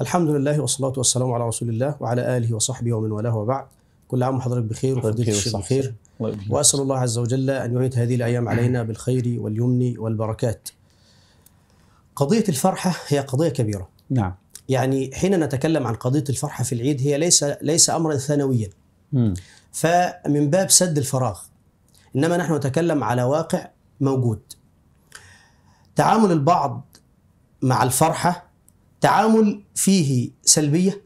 الحمد لله والصلاة والسلام على رسول الله وعلى آله وصحبه ومن والاه وبعد كل عام وحضرتك بخير وفضيلة الشيخ بخير وأسأل الله عز وجل أن يعيد هذه الأيام علينا بالخير واليمن والبركات قضية الفرحة هي قضية كبيرة نعم يعني حين نتكلم عن قضية الفرحة في العيد هي ليس ليس أمرا ثانويا فمن باب سد الفراغ إنما نحن نتكلم على واقع موجود تعامل البعض مع الفرحة تعامل فيه سلبيه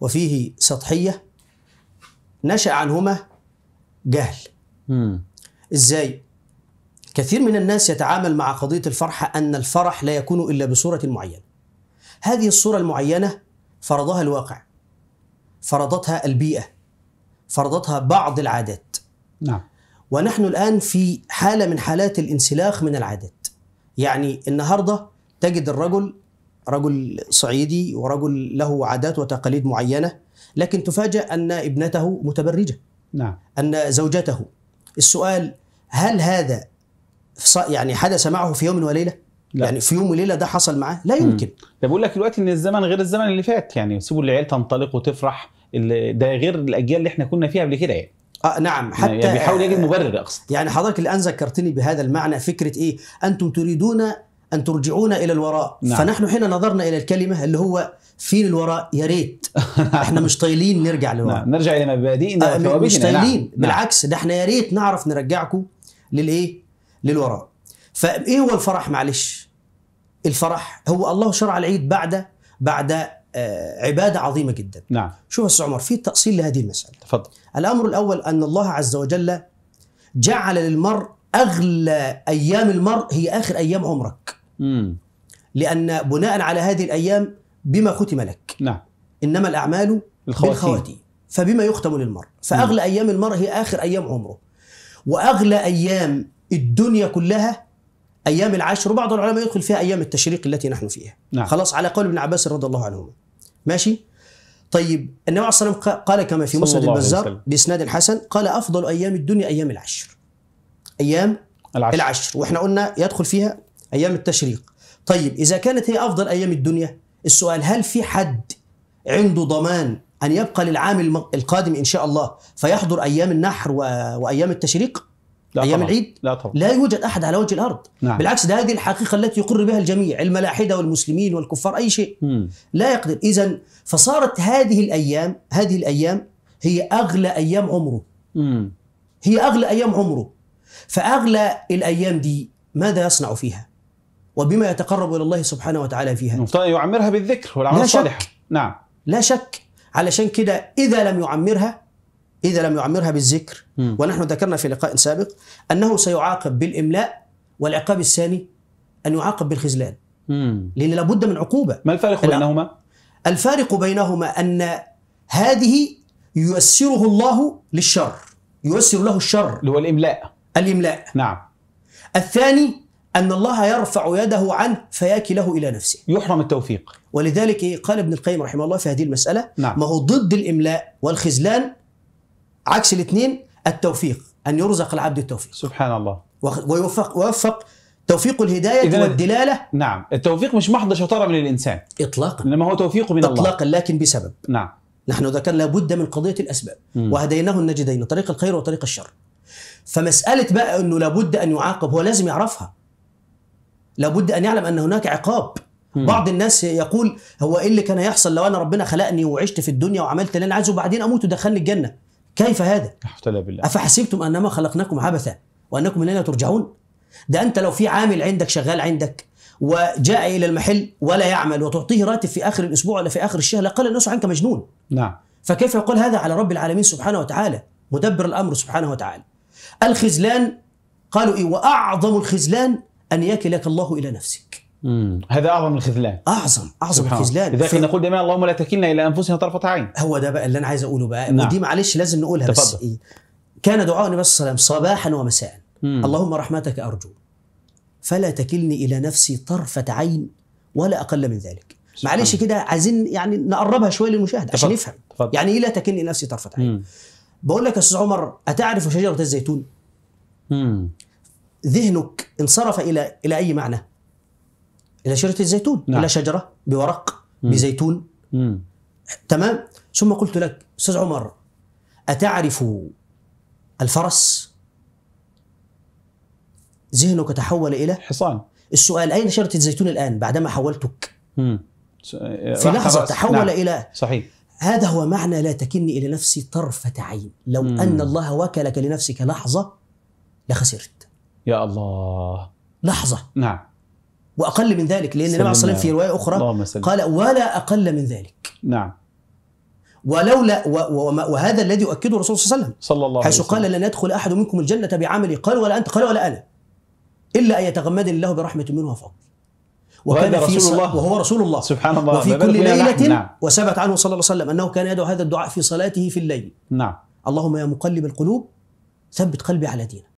وفيه سطحيه نشا عنهما جهل مم. ازاي كثير من الناس يتعامل مع قضيه الفرح ان الفرح لا يكون الا بصوره معينه هذه الصوره المعينه فرضها الواقع فرضتها البيئه فرضتها بعض العادات نعم ونحن الان في حاله من حالات الانسلاخ من العادات يعني النهارده تجد الرجل رجل صعيدي ورجل له عادات وتقاليد معينه لكن تفاجأ ان ابنته متبرجه نعم ان زوجته السؤال هل هذا يعني حدث معه في يوم وليله؟ لا. يعني في يوم وليله ده حصل معاه؟ لا يمكن. ده طيب، بقول لك دلوقتي ان الزمن غير الزمن اللي فات يعني سيبوا العيال تنطلق وتفرح ده غير الاجيال اللي احنا كنا فيها قبل كده يعني. آه نعم يعني حتى يعني بيحاول يجد مبرر اقصد يعني حضرتك الان ذكرتني بهذا المعنى فكره ايه؟ انتم تريدون أن ترجعونا إلى الوراء نعم. فنحن حين نظرنا إلى الكلمة اللي هو في الوراء يا ريت احنا مش طايلين نرجع نعم. للوراء نعم. نرجع الى مبادئنا آه، وثوابتنا نعم. مش طايلين نعم. بالعكس ده احنا يا ريت نعرف نرجعكم للايه للوراء فايه هو الفرح معلش الفرح هو الله شرع العيد بعد بعد آه، عباده عظيمه جدا نعم شوف يا عمر في تاصيل لهذه المساله تفضل الامر الاول ان الله عز وجل جعل للمرء اغلى ايام المرء هي اخر ايام عمرك مم. لأن بناء على هذه الأيام بما ختم لك نعم إنما الأعمال الخواتيم. بالخواتيم فبما يختم للمرء فأغلى مم. أيام المرء هي آخر أيام عمره وأغلى أيام الدنيا كلها أيام العشر وبعض العلماء يدخل فيها أيام التشريق التي نحن فيها نعم. خلاص على قول ابن عباس رضي الله عنهما ماشي طيب النبي عليه الصلاة والسلام قال كما في مسند البزار بإسناد حسن قال أفضل أيام الدنيا أيام العشر أيام العشر, العشر. وإحنا قلنا يدخل فيها ايام التشريق طيب اذا كانت هي افضل ايام الدنيا السؤال هل في حد عنده ضمان ان يبقى للعام القادم ان شاء الله فيحضر ايام النحر و... وايام التشريق لا ايام طبعا. العيد لا طبعا لا يوجد احد على وجه الارض نعم. بالعكس ده هذه الحقيقه التي يقر بها الجميع الملاحده والمسلمين والكفار اي شيء م. لا يقدر اذا فصارت هذه الايام هذه الايام هي اغلى ايام عمره م. هي اغلى ايام عمره فاغلى الايام دي ماذا يصنع فيها وبما يتقرب الى الله سبحانه وتعالى فيها يعمرها بالذكر والاعمال الصالحه نعم لا شك علشان كده اذا لم يعمرها اذا لم يعمرها بالذكر م. ونحن ذكرنا في لقاء سابق انه سيعاقب بالاملاء والعقاب الثاني ان يعاقب بالخذلان لان لابد من عقوبه ما الفارق بينهما الفارق بينهما ان هذه ييسره الله للشر ييسر له الشر اللي هو الاملاء الاملاء نعم الثاني أن الله يرفع يده عنه فياكله إلى نفسه يحرم التوفيق ولذلك قال ابن القيم رحمه الله في هذه المسألة نعم. ما هو ضد الإملاء والخذلان عكس الاثنين التوفيق أن يرزق العبد التوفيق سبحان الله ويوفق ويوفق توفيق الهداية والدلالة نعم التوفيق مش محض شطارة من الإنسان إطلاقا إنما هو توفيق من إطلاقا الله إطلاقا لكن بسبب نعم نحن ذكرنا لابد من قضية الأسباب مم. وهديناه النجدين طريق الخير وطريق الشر فمسألة بقى أنه لابد أن يعاقب هو لازم يعرفها لابد ان يعلم ان هناك عقاب مم. بعض الناس يقول هو ايه اللي كان هيحصل لو انا ربنا خلقني وعشت في الدنيا وعملت اللي انا عايزه وبعدين اموت ودخلني الجنه كيف هذا بالله. افحسبتم انما خلقناكم عبثا وانكم الينا ترجعون ده انت لو في عامل عندك شغال عندك وجاء الى المحل ولا يعمل وتعطيه راتب في اخر الاسبوع ولا في اخر الشهر لقال الناس عنك مجنون نعم فكيف يقول هذا على رب العالمين سبحانه وتعالى مدبر الامر سبحانه وتعالى الخذلان قالوا ايه واعظم الخذلان أن يكلك الله إلى نفسك مم. هذا أعظم الخذلان أعظم أعظم سبحان. الخذلان لذلك نقول دائما اللهم لا تكلنا إلى أنفسنا طرفة عين هو ده بقى اللي أنا عايز أقوله بقى نعم. ودي معلش لازم نقولها تفضل. بس إيه؟ كان دعاء النبي صلى الله عليه وسلم صباحا ومساء مم. اللهم رحمتك أرجو فلا تكلني إلى نفسي طرفة عين ولا أقل من ذلك معلش كده عايزين يعني نقربها شويه للمشاهد عشان يفهم يعني ايه لا تكلني نفسي طرفه عين بقول لك يا استاذ عمر اتعرف شجره الزيتون مم. ذهنك انصرف الى الى اي معنى؟ الى شجره الزيتون، نعم. الى شجره بورق مم. بزيتون مم. تمام؟ ثم قلت لك استاذ عمر اتعرف الفرس؟ ذهنك تحول الى حصان السؤال اين شجره الزيتون الان بعدما حولتك؟ مم. في لحظه تحول نعم. الى صحيح هذا هو معنى لا تكلني الى نفسي طرفه عين، لو مم. ان الله وكلك لنفسك لحظه لخسرت. يا الله لحظة نعم وأقل من ذلك لأن النبي عليه الصلاة والسلام في رواية أخرى قال ولا أقل من ذلك نعم ولولا وهذا الذي يؤكده الرسول صلى الله عليه وسلم صلى الله حيث عليه وسلم. قال لن يدخل أحد منكم الجنة بعمله قال ولا أنت قال ولا أنا إلا أن يتغمدني الله برحمة منه وفضل وكان في رسول الله وهو رسول الله سبحان الله وفي كل ليلة نعم. وثبت عنه صلى الله عليه وسلم أنه كان يدعو هذا الدعاء في صلاته في الليل نعم اللهم يا مقلب القلوب ثبت قلبي على دينك